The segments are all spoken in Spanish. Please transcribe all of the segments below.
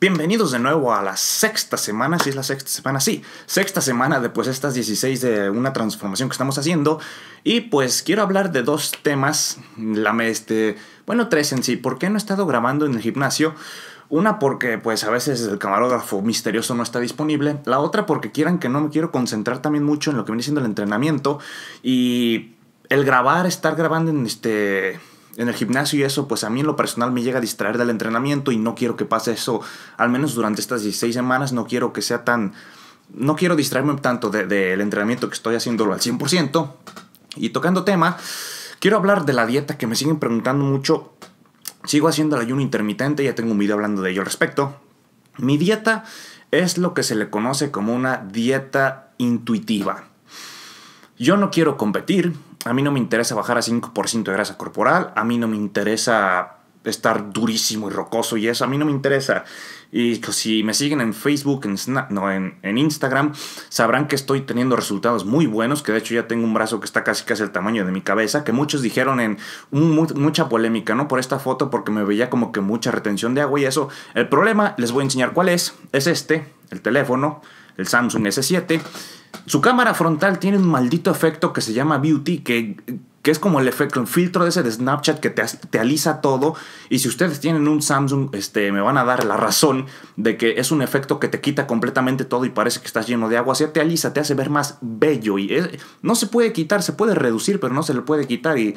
Bienvenidos de nuevo a la sexta semana, si es la sexta semana, sí, sexta semana de estas 16 de una transformación que estamos haciendo y pues quiero hablar de dos temas, la este, bueno, tres en sí, ¿por qué no he estado grabando en el gimnasio? Una porque pues a veces el camarógrafo misterioso no está disponible, la otra porque quieran que no me quiero concentrar también mucho en lo que viene siendo el entrenamiento y el grabar, estar grabando en este en el gimnasio y eso, pues a mí en lo personal me llega a distraer del entrenamiento y no quiero que pase eso, al menos durante estas 16 semanas, no quiero que sea tan, no quiero distraerme tanto del entrenamiento que estoy haciéndolo al 100%. Y tocando tema, quiero hablar de la dieta que me siguen preguntando mucho. Sigo haciendo el ayuno intermitente, ya tengo un video hablando de ello al respecto. Mi dieta es lo que se le conoce como una dieta intuitiva. Yo no quiero competir, a mí no me interesa bajar a 5% de grasa corporal, a mí no me interesa estar durísimo y rocoso y eso, a mí no me interesa. Y pues, si me siguen en Facebook, en, no, en, Instagram, sabrán que estoy teniendo resultados muy buenos, que de hecho ya tengo un brazo que está casi casi el tamaño de mi cabeza, que muchos dijeron en mucha polémica, ¿no? Por esta foto porque me veía como que mucha retención de agua y eso. El problema, les voy a enseñar cuál es, es este, el teléfono el Samsung S7. Su cámara frontal tiene un maldito efecto que se llama Beauty, que, es como el efecto, un filtro de ese de Snapchat que te, alisa todo. Y si ustedes tienen un Samsung, este, me van a dar la razón de que es un efecto que te quita completamente todo y parece que estás lleno de agua. Se te alisa, te hace ver más bello. Y no se puede quitar, se puede reducir, pero no se le puede quitar. Y.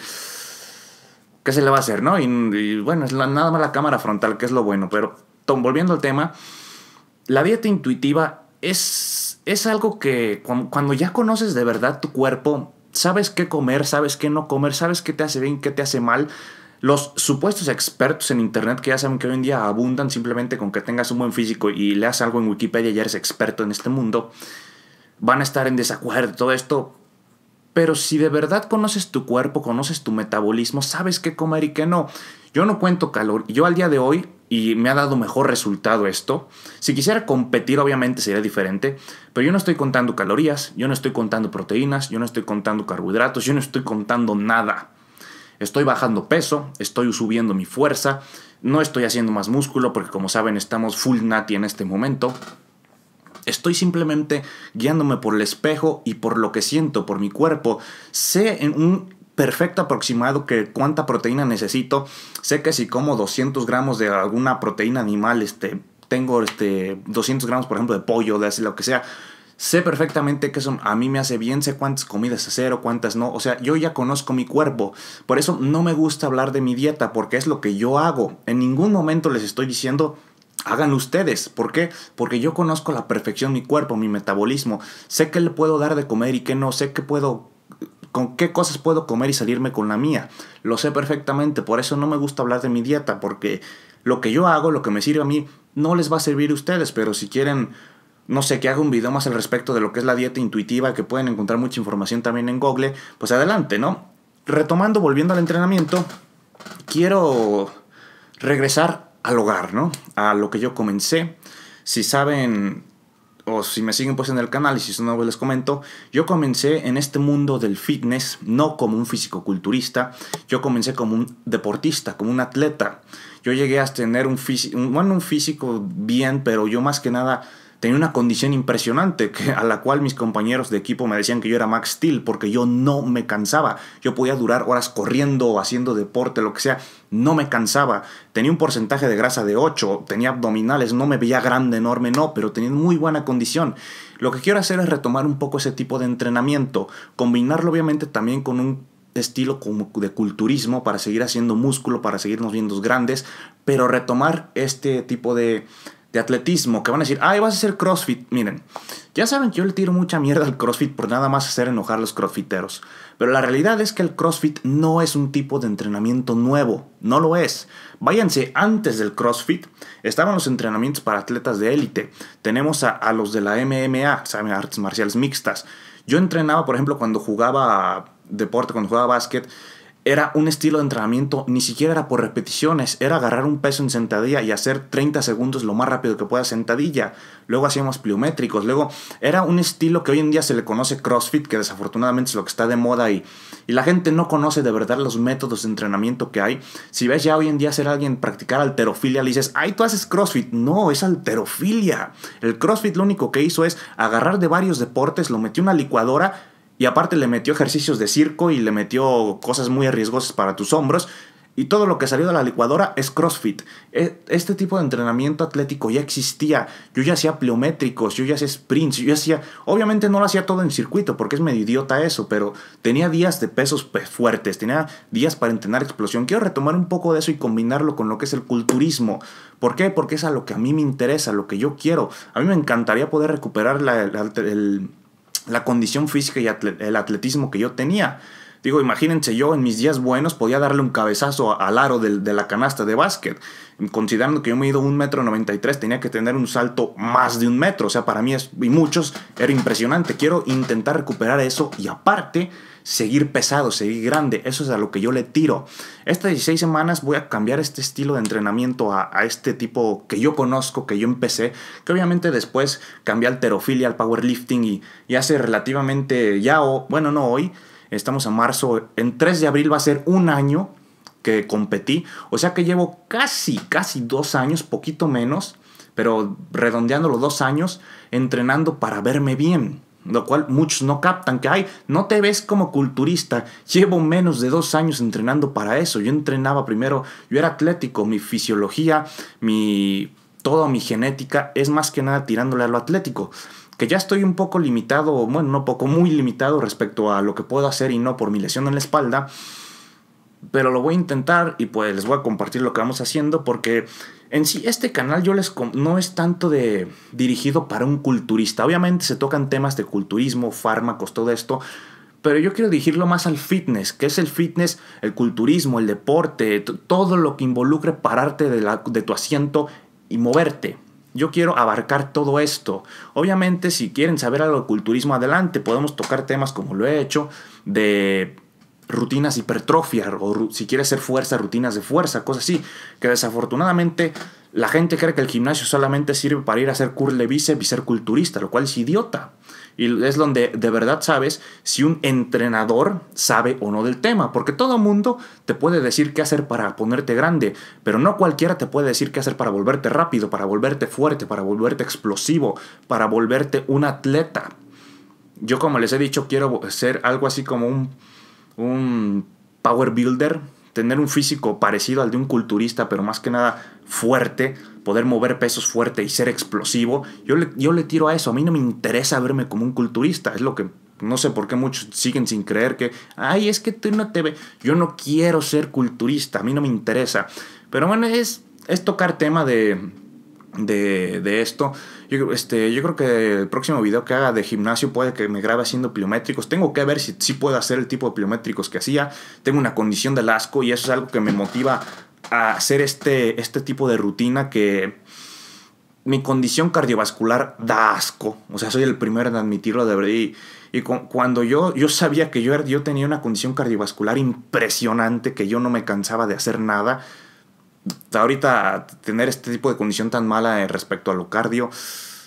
¿Qué se le va a hacer, no? Y, bueno, es nada más la cámara frontal, que es lo bueno. Pero volviendo al tema, la dieta intuitiva es, es algo que cuando, ya conoces de verdad tu cuerpo, sabes qué comer, sabes qué no comer, sabes qué te hace bien, qué te hace mal. Los supuestos expertos en Internet que ya saben que hoy en día abundan simplemente con que tengas un buen físico y leas algo en Wikipedia y eres experto en este mundo, van a estar en desacuerdo, todo esto. Pero si de verdad conoces tu cuerpo, conoces tu metabolismo, sabes qué comer y qué no, yo no cuento calor. Yo al día de hoy, y me ha dado mejor resultado esto, si quisiera competir obviamente sería diferente, pero yo no estoy contando calorías, yo no estoy contando proteínas, yo no estoy contando carbohidratos, yo no estoy contando nada. Estoy bajando peso, estoy subiendo mi fuerza, no estoy haciendo más músculo porque como saben estamos full nati en este momento. Estoy simplemente guiándome por el espejo y por lo que siento, por mi cuerpo. Sé en un perfecto aproximado que cuánta proteína necesito. Sé que si como 200 gramos de alguna proteína animal, este, tengo este, 200 gramos, por ejemplo, de pollo, de lo que sea. Sé perfectamente que eso a mí me hace bien, sé cuántas comidas hacer o cuántas no. O sea, yo ya conozco mi cuerpo. Por eso no me gusta hablar de mi dieta, porque es lo que yo hago. En ningún momento les estoy diciendo, Hagan ustedes. ¿Por qué? Porque yo conozco a la perfección mi cuerpo, mi metabolismo. Sé qué le puedo dar de comer y qué no. Sé qué puedo con qué cosas puedo comer y salirme con la mía. Lo sé perfectamente, por eso no me gusta hablar de mi dieta, porque lo que yo hago, lo que me sirve a mí, no les va a servir a ustedes, pero si quieren, no sé, que haga un video más al respecto de lo que es la dieta intuitiva, que pueden encontrar mucha información también en Google, pues adelante, ¿no? Retomando, volviendo al entrenamiento, quiero regresar al hogar, ¿no? A lo que yo comencé. Si saben o si me siguen pues en el canal y si son nuevos les comento, yo comencé en este mundo del fitness no como un físico-culturista, yo comencé como un deportista, como un atleta. Yo llegué a tener un físico, un físico bien, pero yo más que nada tenía una condición impresionante a la cual mis compañeros de equipo me decían que yo era Max Steel porque yo no me cansaba. Yo podía durar horas corriendo, o haciendo deporte, lo que sea. No me cansaba. Tenía un porcentaje de grasa de 8, tenía abdominales, no me veía grande, enorme, no, pero tenía muy buena condición. Lo que quiero hacer es retomar un poco ese tipo de entrenamiento, combinarlo obviamente también con un estilo como de culturismo para seguir haciendo músculo, para seguirnos viendo grandes, pero retomar este tipo de de atletismo que van a decir, ay, vas a hacer CrossFit. Miren, ya saben que yo le tiro mucha mierda al CrossFit por nada más hacer enojar a los CrossFiteros. Pero la realidad es que el CrossFit no es un tipo de entrenamiento nuevo, no lo es. Váyanse, antes del CrossFit estaban los entrenamientos para atletas de élite. Tenemos a, a los de la MMA, saben, artes marciales mixtas. Yo entrenaba, por ejemplo, cuando jugaba deporte, cuando jugaba básquet, era un estilo de entrenamiento, ni siquiera era por repeticiones, era agarrar un peso en sentadilla y hacer 30 segundos lo más rápido que pueda sentadilla. Luego hacíamos pliométricos, luego era un estilo que hoy en día se le conoce CrossFit, que desafortunadamente es lo que está de moda y, y la gente no conoce de verdad los métodos de entrenamiento que hay. Si ves ya hoy en día hacer a alguien practicar alterofilia, le dices, ay, tú haces CrossFit. No, es alterofilia. El CrossFit lo único que hizo es agarrar de varios deportes, lo metió en una licuadora, y aparte le metió ejercicios de circo y le metió cosas muy arriesgosas para tus hombros. Y todo lo que salió de la licuadora es CrossFit. E, este tipo de entrenamiento atlético ya existía. Yo ya hacía pliométricos, yo ya hacía sprints, yo ya hacía... Obviamente no lo hacía todo en circuito porque es medio idiota eso, pero tenía días de pesos fuertes, tenía días para entrenar explosión. Quiero retomar un poco de eso y combinarlo con lo que es el culturismo. ¿Por qué? Porque es a lo que a mí me interesa, a lo que yo quiero. A mí me encantaría poder recuperar el la condición física y el atletismo que yo tenía. Digo, imagínense, yo en mis días buenos podía darle un cabezazo al aro de, la canasta de básquet. Considerando que yo medido un metro noventa y tres, tenía que tener un salto más de un metro. O sea, para mí y muchos era impresionante. Quiero intentar recuperar eso y aparte seguir pesado, seguir grande. Eso es a lo que yo le tiro. Estas 16 semanas voy a cambiar este estilo de entrenamiento a, este tipo que yo conozco, que yo empecé, que obviamente después cambié al terofilia, al powerlifting y, hace relativamente ya, o, bueno, no hoy, estamos a marzo, en 3 de abril va a ser un año que competí, o sea que llevo casi, casi dos años, poquito menos, pero redondeando los dos años, entrenando para verme bien lo cual muchos no captan, que, ay, no te ves como culturista, llevo menos de dos años entrenando para eso, yo entrenaba primero, yo era atlético, mi fisiología, mi, toda mi genética es más que nada tirándole a lo atlético, que ya estoy un poco limitado, bueno, no poco, muy limitado respecto a lo que puedo hacer y no por mi lesión en la espalda, pero lo voy a intentar y pues les voy a compartir lo que vamos haciendo porque en sí este canal yo les no es tanto de dirigido para un culturista. Obviamente se tocan temas de culturismo, fármacos, todo esto, pero yo quiero dirigirlo más al fitness, que es el fitness, el culturismo, el deporte, todo lo que involucre pararte de, de tu asiento y moverte. Yo quiero abarcar todo esto. Obviamente, si quieren saber algo de culturismo, adelante. Podemos tocar temas como lo he hecho, de rutinas hipertrofias, o si quieres ser fuerza, rutinas de fuerza, cosas así, que desafortunadamente la gente cree que el gimnasio solamente sirve para ir a hacer curl de bíceps y ser culturista, lo cual es idiota. Y es donde de verdad sabes si un entrenador sabe o no del tema, porque todo mundo te puede decir qué hacer para ponerte grande, pero no cualquiera te puede decir qué hacer para volverte rápido, para volverte fuerte, para volverte explosivo, para volverte un atleta. Yo como les he dicho, quiero ser algo así como un un power builder, tener un físico parecido al de un culturista, pero más que nada fuerte, poder mover pesos fuerte y ser explosivo, yo le, yo le tiro a eso. A mí no me interesa verme como un culturista, es lo que no sé por qué muchos siguen sin creer que, ay, es que tú no te Yo no quiero ser culturista, a mí no me interesa. Pero bueno, es, es tocar tema de, de, esto. Yo, este, yo creo que el próximo video que haga de gimnasio puede que me grabe haciendo pliométricos. Tengo que ver si, si puedo hacer el tipo de pliométricos que hacía. Tengo una condición de asco y eso es algo que me motiva a hacer este, este tipo de rutina que mi condición cardiovascular da asco. O sea, soy el primero en admitirlo de Y, cuando yo, yo sabía que yo, er, yo tenía una condición cardiovascular impresionante, que yo no me cansaba de hacer nada ahorita tener este tipo de condición tan mala eh, respecto a lo cardio,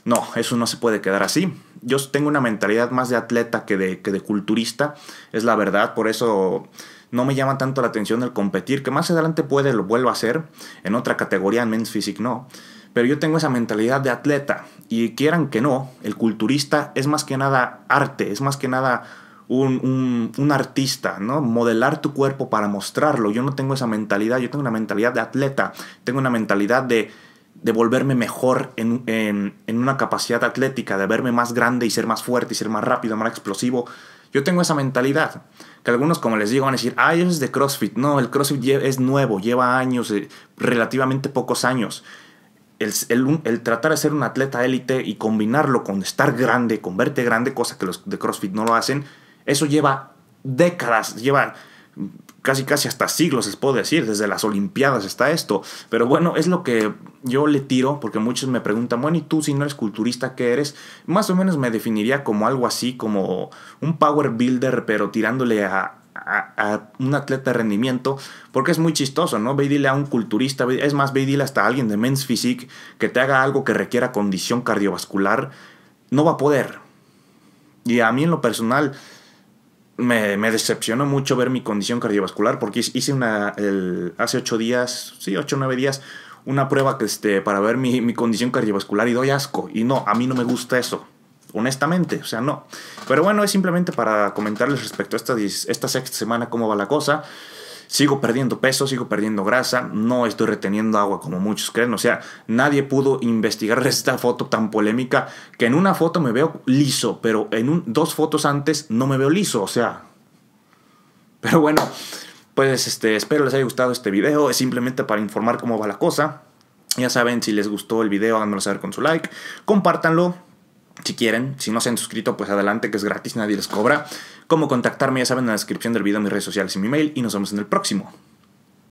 no, eso no se puede quedar así. Yo tengo una mentalidad más de atleta que de, que de culturista, es la verdad, por eso no me llama tanto la atención el competir, que más adelante puede, lo vuelvo a hacer, en otra categoría, en Men's Physique no. Pero yo tengo esa mentalidad de atleta y quieran que no, el culturista es más que nada arte, es más que nada un, artista, ¿no? Modelar tu cuerpo para mostrarlo. Yo no tengo esa mentalidad, yo tengo una mentalidad de atleta, tengo una mentalidad de, de volverme mejor en, una capacidad atlética, de verme más grande y ser más fuerte y ser más rápido, más explosivo. Yo tengo esa mentalidad. Que algunos, como les digo, van a decir, ah, eso de CrossFit. No, el CrossFit es nuevo, lleva años, eh, relativamente pocos años. El, el, tratar de ser un atleta élite y combinarlo con estar grande, con verte grande, cosa que los de CrossFit no lo hacen, eso lleva décadas, lleva casi casi hasta siglos, les puedo decir, desde las Olimpiadas está esto. Pero bueno, es lo que yo le tiro, porque muchos me preguntan, bueno, ¿y tú si no eres culturista, qué eres? Más o menos me definiría como algo así, como un power builder, pero tirándole a, un atleta de rendimiento, porque es muy chistoso, ¿no? Ve a un culturista, es más, ve hasta a alguien de Men's Physique que te haga algo que requiera condición cardiovascular, no va a poder. Y a mí en lo personal, me, decepcionó mucho ver mi condición cardiovascular porque hice una, hace ocho días, sí, 8 o 9 días, una prueba que este, para ver mi, condición cardiovascular y doy asco. Y no, a mí no me gusta eso, honestamente, o sea, no. Pero bueno, es simplemente para comentarles respecto a esta, esta sexta semana cómo va la cosa sigo perdiendo peso, sigo perdiendo grasa, no estoy reteniendo agua como muchos creen. O sea, nadie pudo investigar esta foto tan polémica que en una foto me veo liso, pero en dos fotos antes no me veo liso. O sea, pero bueno, pues este, espero les haya gustado este video. Es simplemente para informar cómo va la cosa. Ya saben, si les gustó el video, háganmelo saber con su like. Compártanlo si quieren. Si no se han suscrito, pues adelante, que es gratis, nadie les cobra. Cómo contactarme ya saben en la descripción del video, mis redes sociales y mi mail y nos vemos en el próximo.